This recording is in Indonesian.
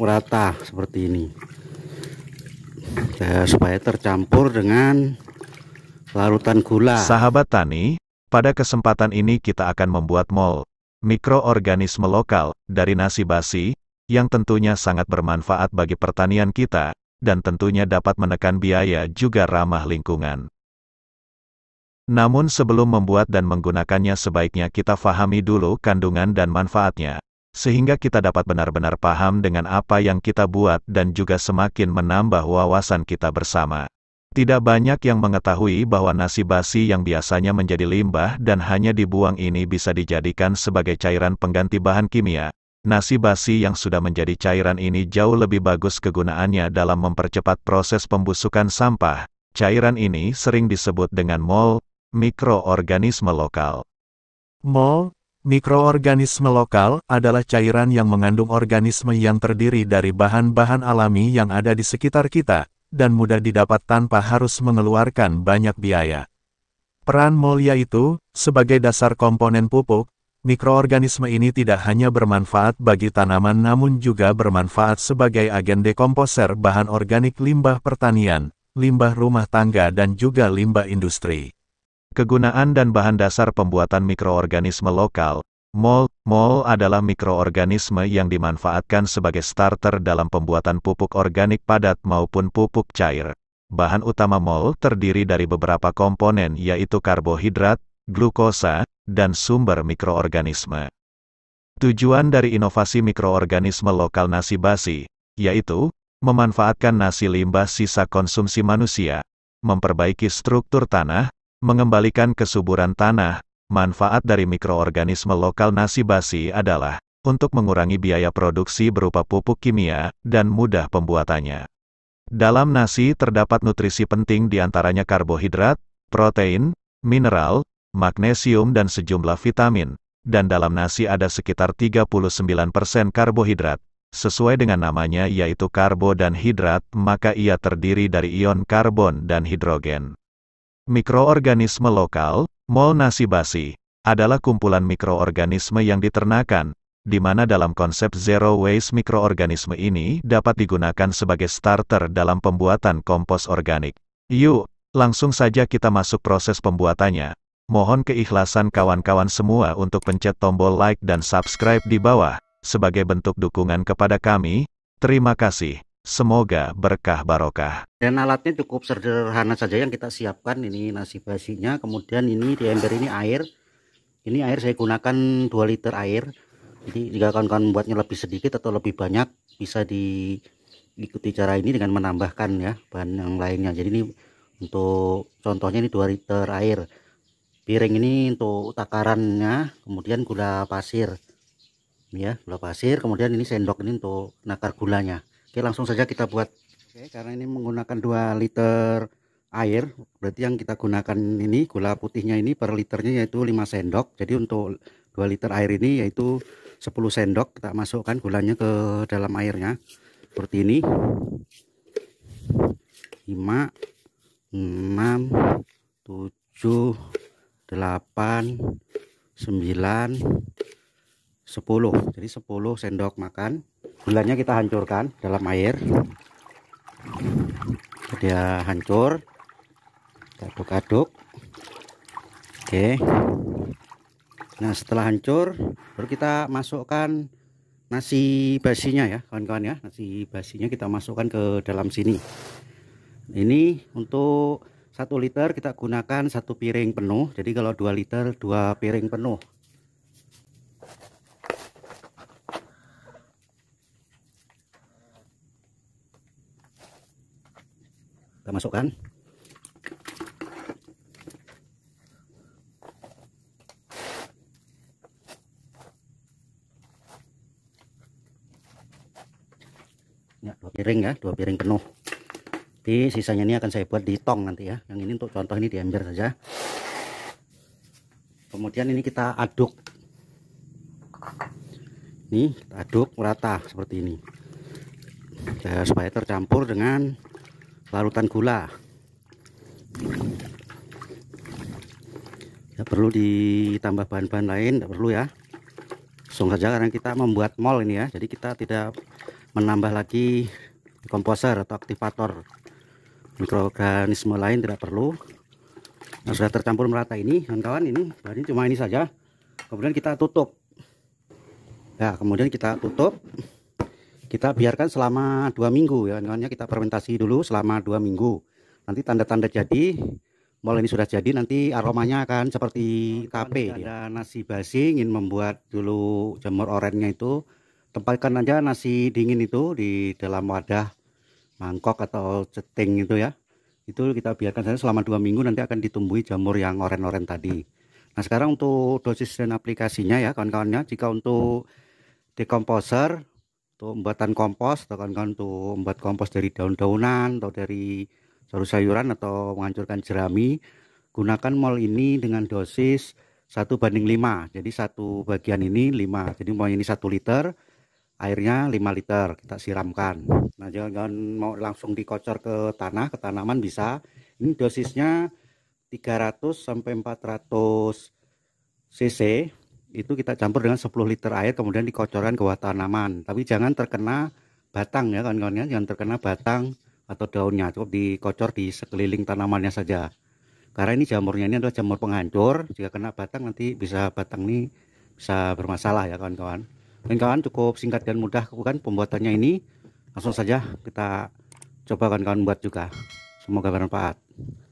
merata seperti ini supaya tercampur dengan larutan gula sahabat tani pada kesempatan ini kita akan membuat mol mikroorganisme lokal dari nasi basi yang tentunya sangat bermanfaat bagi pertanian kita dan tentunya dapat menekan biaya juga ramah lingkungan namun sebelum membuat dan menggunakannya sebaiknya kita fahami dulu kandungan dan manfaatnya sehingga kita dapat benar-benar paham dengan apa yang kita buat dan juga semakin menambah wawasan kita bersama. Tidak banyak yang mengetahui bahwa nasi basi yang biasanya menjadi limbah dan hanya dibuang ini bisa dijadikan sebagai cairan pengganti bahan kimia. Nasi basi yang sudah menjadi cairan ini jauh lebih bagus kegunaannya dalam mempercepat proses pembusukan sampah. Cairan ini sering disebut dengan mol, mikroorganisme lokal. Mol Mikroorganisme lokal adalah cairan yang mengandung organisme yang terdiri dari bahan-bahan alami yang ada di sekitar kita, dan mudah didapat tanpa harus mengeluarkan banyak biaya. Peran mulia itu, sebagai dasar komponen pupuk, mikroorganisme ini tidak hanya bermanfaat bagi tanaman namun juga bermanfaat sebagai agen dekomposer bahan organik limbah pertanian, limbah rumah tangga dan juga limbah industri. Kegunaan dan bahan dasar pembuatan mikroorganisme lokal, MOL, MOL adalah mikroorganisme yang dimanfaatkan sebagai starter dalam pembuatan pupuk organik padat maupun pupuk cair. Bahan utama MOL terdiri dari beberapa komponen yaitu karbohidrat, glukosa, dan sumber mikroorganisme. Tujuan dari inovasi mikroorganisme lokal nasi basi, yaitu memanfaatkan nasi limbah sisa konsumsi manusia, memperbaiki struktur tanah, Mengembalikan kesuburan tanah, manfaat dari mikroorganisme lokal nasi basi adalah untuk mengurangi biaya produksi berupa pupuk kimia dan mudah pembuatannya. Dalam nasi terdapat nutrisi penting diantaranya karbohidrat, protein, mineral, magnesium dan sejumlah vitamin, dan dalam nasi ada sekitar 39% karbohidrat. Sesuai dengan namanya yaitu karbo dan hidrat, maka ia terdiri dari ion karbon dan hidrogen. Mikroorganisme lokal, mol nasi basi, adalah kumpulan mikroorganisme yang diternakan, di mana dalam konsep zero waste mikroorganisme ini dapat digunakan sebagai starter dalam pembuatan kompos organik. Yuk, langsung saja kita masuk proses pembuatannya. Mohon keikhlasan kawan-kawan semua untuk pencet tombol like dan subscribe di bawah, sebagai bentuk dukungan kepada kami. Terima kasih. Semoga berkah barokah. Dan alatnya cukup sederhana saja yang kita siapkan. Ini nasi basinya, kemudian ini di ember ini air. Ini air saya gunakan 2 liter air. Jadi jika kawan-kawan membuatnya lebih sedikit atau lebih banyak bisa diikuti cara ini dengan menambahkan ya bahan yang lainnya. Jadi ini untuk contohnya ini 2 liter air. Piring ini untuk takarannya, kemudian gula pasir. Ya, gula pasir, kemudian ini sendok ini untuk nakar gulanya. Oke, langsung saja kita buat. Oke, karena ini menggunakan 2 liter air, berarti yang kita gunakan ini gula putihnya ini per liternya yaitu 5 sendok. Jadi untuk 2 liter air ini yaitu 10 sendok kita masukkan gulanya ke dalam airnya. Seperti ini. 5 6 7 8 9 10. Jadi 10 sendok makan bulannya kita hancurkan dalam air dia hancur aduk-aduk oke nah setelah hancur baru kita masukkan nasi basinya ya kawan-kawan ya nasi basinya kita masukkan ke dalam sini ini untuk satu liter kita gunakan satu piring penuh jadi kalau dua liter dua piring penuh kita masukkan ya dua piring ya dua piring penuh di sisanya ini akan saya buat di tong nanti ya yang ini untuk contoh ini di ember saja kemudian ini kita aduk ini kita aduk merata seperti ini ya, supaya tercampur dengan larutan gula tidak perlu ditambah bahan-bahan lain tidak perlu ya langsung saja karena kita membuat mol ini ya jadi kita tidak menambah lagi komposer atau aktivator mikroorganisme lain tidak perlu nah, sudah tercampur merata ini kawan-kawan ini bahannya cuma ini saja kemudian kita tutup ya kemudian kita tutup kita biarkan selama dua minggu ya kawan kawannya kita fermentasi dulu selama dua minggu nanti tanda-tanda jadi mulai ini sudah jadi nanti aromanya akan seperti ya. ada nasi basi ingin membuat dulu jamur orennya itu tempatkan aja nasi dingin itu di dalam wadah mangkok atau ceting itu ya itu kita biarkan saja selama dua minggu nanti akan ditumbuhi jamur yang oren-oren tadi nah sekarang untuk dosis dan aplikasinya ya kawan-kawannya jika untuk dekomposer untuk pembuatan kompos kan kan, untuk membuat kompos dari daun-daunan atau dari sayur-sayuran atau menghancurkan jerami gunakan mol ini dengan dosis 1 banding 5 jadi satu bagian ini 5 jadi mau ini 1 liter airnya 5 liter kita siramkan nah jangan mau langsung dikocor ke tanah ke tanaman bisa ini dosisnya 300 sampai 400 cc itu kita campur dengan 10 liter air kemudian dikocorkan ke bawah tanaman. Tapi jangan terkena batang ya kawan-kawan ya, jangan terkena batang atau daunnya, cukup dikocor di sekeliling tanamannya saja. Karena ini jamurnya ini adalah jamur penghancur, jika kena batang nanti bisa batang ini bisa bermasalah ya kawan-kawan. Dan kawan cukup singkat dan mudah bukan pembuatannya ini. Langsung saja kita coba kawan-kawan buat juga. Semoga bermanfaat.